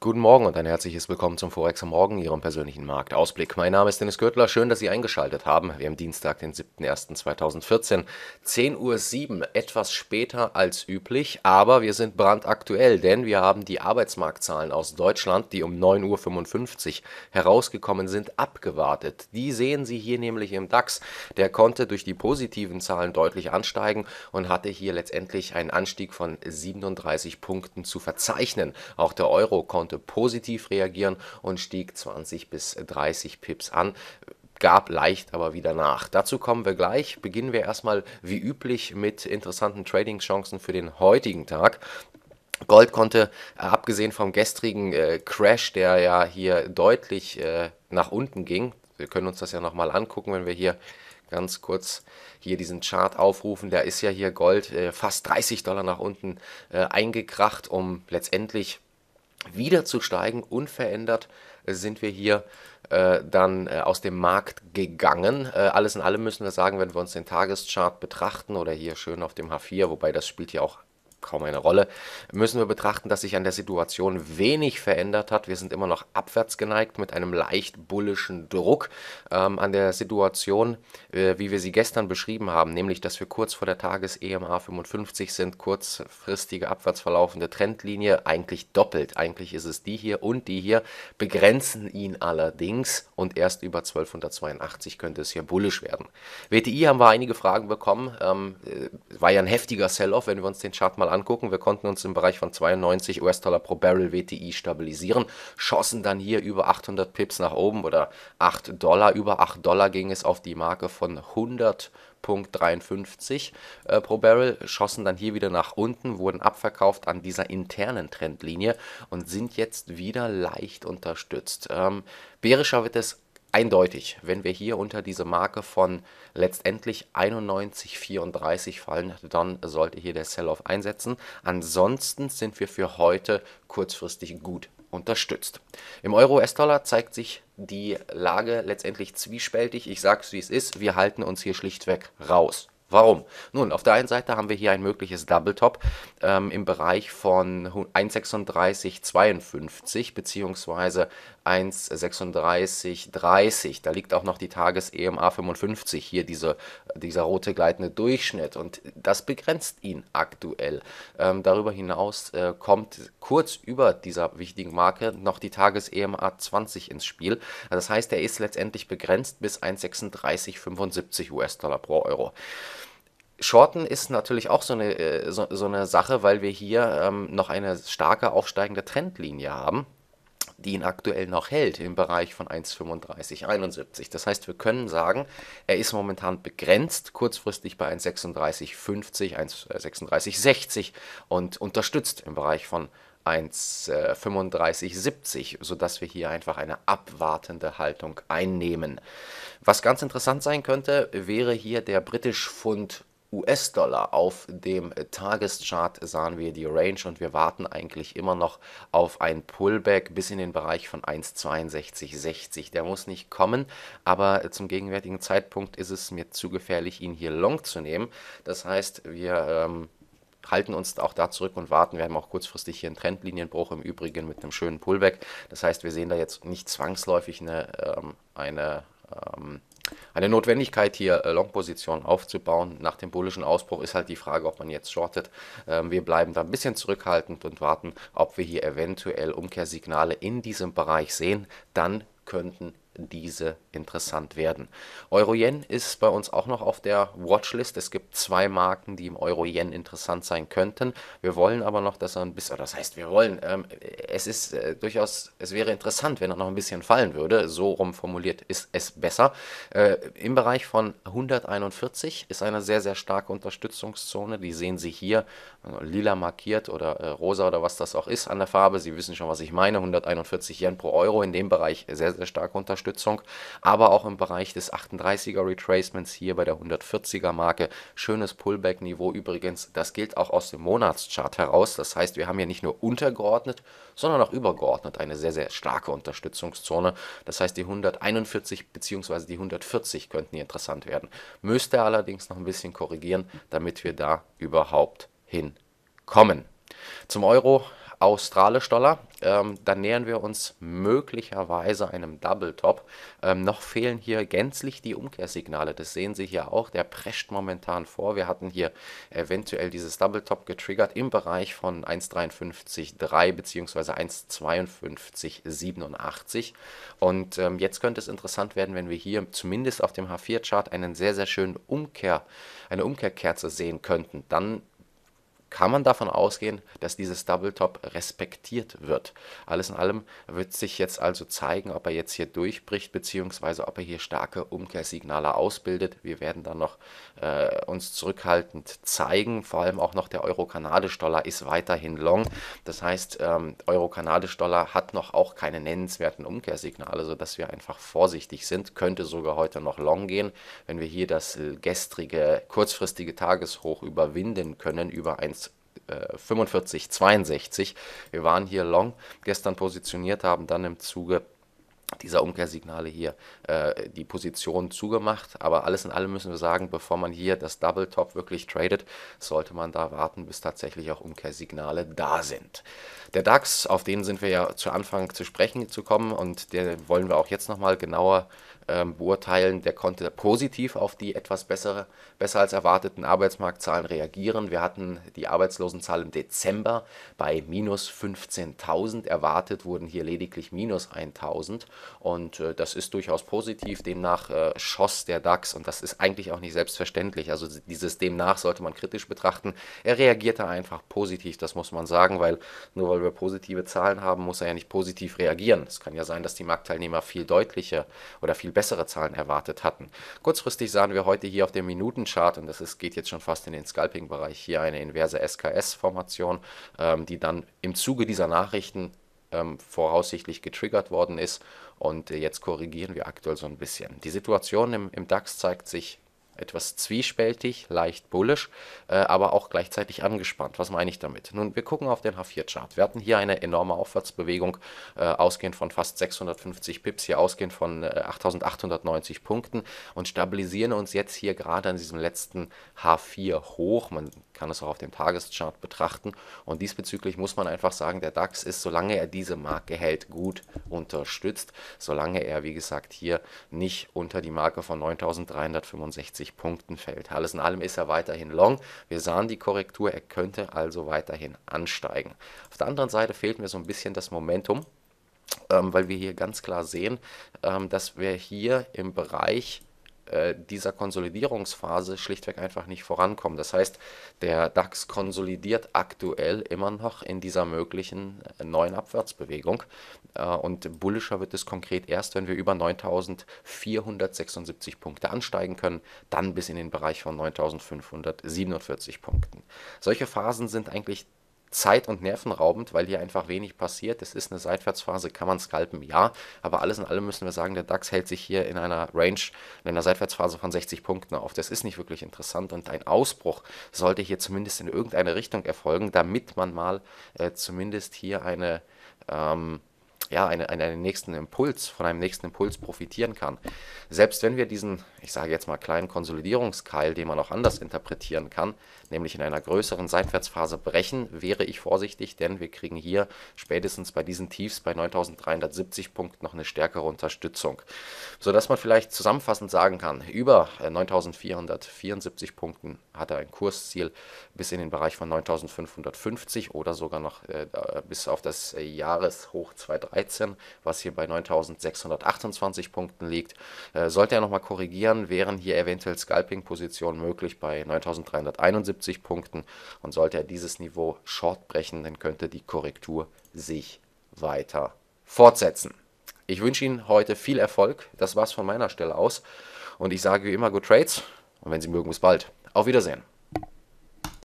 Guten Morgen und ein herzliches Willkommen zum Forex am Morgen, Ihrem persönlichen Marktausblick. Mein Name ist Dennis Gürtler, schön, dass Sie eingeschaltet haben. Wir haben Dienstag, den 7.01.2014, 10.07 Uhr, etwas später als üblich, aber wir sind brandaktuell, denn wir haben die Arbeitsmarktzahlen aus Deutschland, die um 9.55 Uhr herausgekommen sind, abgewartet. Die sehen Sie hier nämlich im DAX. Der konnte durch die positiven Zahlen deutlich ansteigen und hatte hier letztendlich einen Anstieg von 37 Punkten zu verzeichnen. Auch der Euro konnte konnte positiv reagieren und stieg 20 bis 30 Pips an gab leicht aber wieder nach. Dazu kommen wir gleich. Beginnen wir erstmal wie üblich mit interessanten Trading-Chancen für den heutigen Tag. Gold konnte, äh, abgesehen vom gestrigen äh, Crash, der ja hier deutlich äh, nach unten ging, wir können uns das ja nochmal angucken, wenn wir hier ganz kurz hier diesen Chart aufrufen. Da ist ja hier Gold äh, fast 30 Dollar nach unten äh, eingekracht, um letztendlich wieder zu steigen. Unverändert sind wir hier äh, dann äh, aus dem Markt gegangen. Äh, alles in allem müssen wir sagen, wenn wir uns den Tageschart betrachten oder hier schön auf dem H4, wobei das spielt ja auch kaum eine Rolle, müssen wir betrachten, dass sich an der Situation wenig verändert hat. Wir sind immer noch abwärts geneigt mit einem leicht bullischen Druck ähm, an der Situation, äh, wie wir sie gestern beschrieben haben, nämlich dass wir kurz vor der Tages-EMA 55 sind, kurzfristige abwärts verlaufende Trendlinie, eigentlich doppelt, eigentlich ist es die hier und die hier, begrenzen ihn allerdings und erst über 1282 könnte es hier bullisch werden. WTI haben wir einige Fragen bekommen. Ähm, äh, war ja ein heftiger Sell-off, wenn wir uns den Chart mal angucken. Wir konnten uns im Bereich von 92 US-Dollar pro Barrel WTI stabilisieren, schossen dann hier über 800 Pips nach oben oder 8 Dollar. Über 8 Dollar ging es auf die Marke von 100 0,53 äh, pro Barrel, schossen dann hier wieder nach unten, wurden abverkauft an dieser internen Trendlinie und sind jetzt wieder leicht unterstützt. Ähm, bärischer wird es eindeutig, wenn wir hier unter diese Marke von letztendlich 91,34 fallen, dann sollte hier der Sell-Off einsetzen. Ansonsten sind wir für heute kurzfristig gut unterstützt. Im Euro-US-Dollar zeigt sich die Lage letztendlich zwiespältig. Ich sage es, wie es ist. Wir halten uns hier schlichtweg raus. Warum? Nun, auf der einen Seite haben wir hier ein mögliches Double Top ähm, im Bereich von 1,3652 bzw. 1,3630. Da liegt auch noch die Tages-EMA 55, hier diese, dieser rote gleitende Durchschnitt. Und das begrenzt ihn aktuell. Ähm, darüber hinaus äh, kommt kurz über dieser wichtigen Marke noch die Tages-EMA 20 ins Spiel. Das heißt, er ist letztendlich begrenzt bis 1,3675 US-Dollar pro Euro. Shorten ist natürlich auch so eine, äh, so, so eine Sache, weil wir hier ähm, noch eine starke aufsteigende Trendlinie haben die ihn aktuell noch hält, im Bereich von 1,3571. Das heißt, wir können sagen, er ist momentan begrenzt, kurzfristig bei 1,3650, 1,3660 und unterstützt im Bereich von 1,3570, sodass wir hier einfach eine abwartende Haltung einnehmen. Was ganz interessant sein könnte, wäre hier der britisch Pfund US-Dollar. Auf dem äh, Tageschart sahen wir die Range und wir warten eigentlich immer noch auf ein Pullback bis in den Bereich von 1,6260. Der muss nicht kommen, aber äh, zum gegenwärtigen Zeitpunkt ist es mir zu gefährlich, ihn hier long zu nehmen. Das heißt, wir ähm, halten uns auch da zurück und warten. Wir haben auch kurzfristig hier einen Trendlinienbruch im Übrigen mit einem schönen Pullback. Das heißt, wir sehen da jetzt nicht zwangsläufig eine, ähm, eine ähm, eine Notwendigkeit, hier äh, Long-Positionen aufzubauen nach dem bullischen Ausbruch, ist halt die Frage, ob man jetzt shortet. Ähm, wir bleiben da ein bisschen zurückhaltend und warten, ob wir hier eventuell Umkehrsignale in diesem Bereich sehen. Dann könnten diese interessant werden. Euro-Yen ist bei uns auch noch auf der Watchlist. Es gibt zwei Marken, die im Euro-Yen interessant sein könnten. Wir wollen aber noch, dass er ein bisschen, das heißt, wir wollen, ähm, es ist äh, durchaus, es wäre interessant, wenn er noch ein bisschen fallen würde. So rum formuliert ist es besser. Äh, Im Bereich von 141 ist eine sehr, sehr starke Unterstützungszone. Die sehen Sie hier, also lila markiert oder äh, rosa oder was das auch ist an der Farbe. Sie wissen schon, was ich meine. 141 Yen pro Euro in dem Bereich sehr, sehr starke Unterstützung aber auch im Bereich des 38er Retracements hier bei der 140er Marke. Schönes Pullback-Niveau übrigens, das gilt auch aus dem Monatschart heraus. Das heißt, wir haben hier nicht nur untergeordnet, sondern auch übergeordnet eine sehr, sehr starke Unterstützungszone. Das heißt, die 141 bzw. die 140 könnten hier interessant werden. Müsste allerdings noch ein bisschen korrigieren, damit wir da überhaupt hinkommen. Zum Euro australisch Dollar. Ähm, dann nähern wir uns möglicherweise einem Double Top. Ähm, noch fehlen hier gänzlich die Umkehrsignale. Das sehen Sie hier auch. Der prescht momentan vor. Wir hatten hier eventuell dieses Double Top getriggert im Bereich von 1,53,3 bzw. 1,52,87. Und ähm, jetzt könnte es interessant werden, wenn wir hier zumindest auf dem H4-Chart einen sehr, sehr schönen Umkehr, eine Umkehrkerze sehen könnten. Dann kann man davon ausgehen, dass dieses Double Top respektiert wird. Alles in allem wird sich jetzt also zeigen, ob er jetzt hier durchbricht, beziehungsweise ob er hier starke Umkehrsignale ausbildet. Wir werden dann noch äh, uns zurückhaltend zeigen. Vor allem auch noch der Euro-Kanadisch-Dollar ist weiterhin long. Das heißt, ähm, Euro-Kanadisch-Dollar hat noch auch keine nennenswerten Umkehrsignale, sodass wir einfach vorsichtig sind. Könnte sogar heute noch long gehen, wenn wir hier das äh, gestrige kurzfristige Tageshoch überwinden können, über ein 45, äh, 62. Wir waren hier long gestern positioniert, haben dann im Zuge dieser Umkehrsignale hier äh, die Position zugemacht. Aber alles in allem müssen wir sagen, bevor man hier das Double Top wirklich tradet, sollte man da warten, bis tatsächlich auch Umkehrsignale da sind. Der DAX, auf den sind wir ja zu Anfang zu sprechen gekommen und den wollen wir auch jetzt nochmal genauer ähm, beurteilen, der konnte positiv auf die etwas bessere, besser als erwarteten Arbeitsmarktzahlen reagieren. Wir hatten die Arbeitslosenzahl im Dezember bei minus 15.000, erwartet wurden hier lediglich minus 1.000 und äh, das ist durchaus positiv. Demnach äh, schoss der DAX und das ist eigentlich auch nicht selbstverständlich. Also dieses demnach sollte man kritisch betrachten. Er reagierte einfach positiv, das muss man sagen, weil nur weil wir positive Zahlen haben, muss er ja nicht positiv reagieren. Es kann ja sein, dass die Marktteilnehmer viel deutlicher oder viel besser bessere Zahlen erwartet hatten. Kurzfristig sahen wir heute hier auf dem Minutenchart, und das ist, geht jetzt schon fast in den Scalping-Bereich, hier eine inverse SKS-Formation, ähm, die dann im Zuge dieser Nachrichten ähm, voraussichtlich getriggert worden ist. Und äh, jetzt korrigieren wir aktuell so ein bisschen. Die Situation im, im DAX zeigt sich etwas zwiespältig, leicht bullisch, äh, aber auch gleichzeitig angespannt. Was meine ich damit? Nun, wir gucken auf den H4-Chart. Wir hatten hier eine enorme Aufwärtsbewegung, äh, ausgehend von fast 650 Pips, hier ausgehend von äh, 8890 Punkten und stabilisieren uns jetzt hier gerade an diesem letzten H4 hoch. Man kann es auch auf dem Tageschart betrachten. Und diesbezüglich muss man einfach sagen, der DAX ist, solange er diese Marke hält, gut unterstützt, solange er, wie gesagt, hier nicht unter die Marke von 9365 20 Punkten fällt. Alles in allem ist er weiterhin long. Wir sahen die Korrektur, er könnte also weiterhin ansteigen. Auf der anderen Seite fehlt mir so ein bisschen das Momentum, ähm, weil wir hier ganz klar sehen, ähm, dass wir hier im Bereich äh, dieser Konsolidierungsphase schlichtweg einfach nicht vorankommen. Das heißt, der DAX konsolidiert aktuell immer noch in dieser möglichen äh, neuen Abwärtsbewegung äh, und bullischer wird es konkret erst, wenn wir über 9476 Punkte ansteigen können, dann bis in den Bereich von 9547 Punkten. Solche Phasen sind eigentlich zeit und nervenraubend, weil hier einfach wenig passiert. Es ist eine Seitwärtsphase, kann man scalpen, ja. Aber alles in allem müssen wir sagen, der DAX hält sich hier in einer Range, in einer Seitwärtsphase von 60 Punkten auf. Das ist nicht wirklich interessant und ein Ausbruch sollte hier zumindest in irgendeine Richtung erfolgen, damit man mal äh, zumindest hier eine ähm, ja, eine, eine, einen nächsten Impuls, von einem nächsten Impuls profitieren kann. Selbst wenn wir diesen, ich sage jetzt mal, kleinen Konsolidierungskeil, den man auch anders interpretieren kann, nämlich in einer größeren Seitwärtsphase brechen, wäre ich vorsichtig, denn wir kriegen hier spätestens bei diesen Tiefs bei 9370 Punkten noch eine stärkere Unterstützung. Sodass man vielleicht zusammenfassend sagen kann, über 9474 äh, Punkten hat er ein Kursziel bis in den Bereich von 9550 oder sogar noch äh, bis auf das äh, Jahreshoch 2030. 13, was hier bei 9.628 Punkten liegt. Äh, sollte er nochmal korrigieren, wären hier eventuell Scalping-Positionen möglich bei 9.371 Punkten. Und sollte er dieses Niveau short brechen, dann könnte die Korrektur sich weiter fortsetzen. Ich wünsche Ihnen heute viel Erfolg. Das war's von meiner Stelle aus. Und ich sage wie immer, good trades. Und wenn Sie mögen, bis bald. Auf Wiedersehen.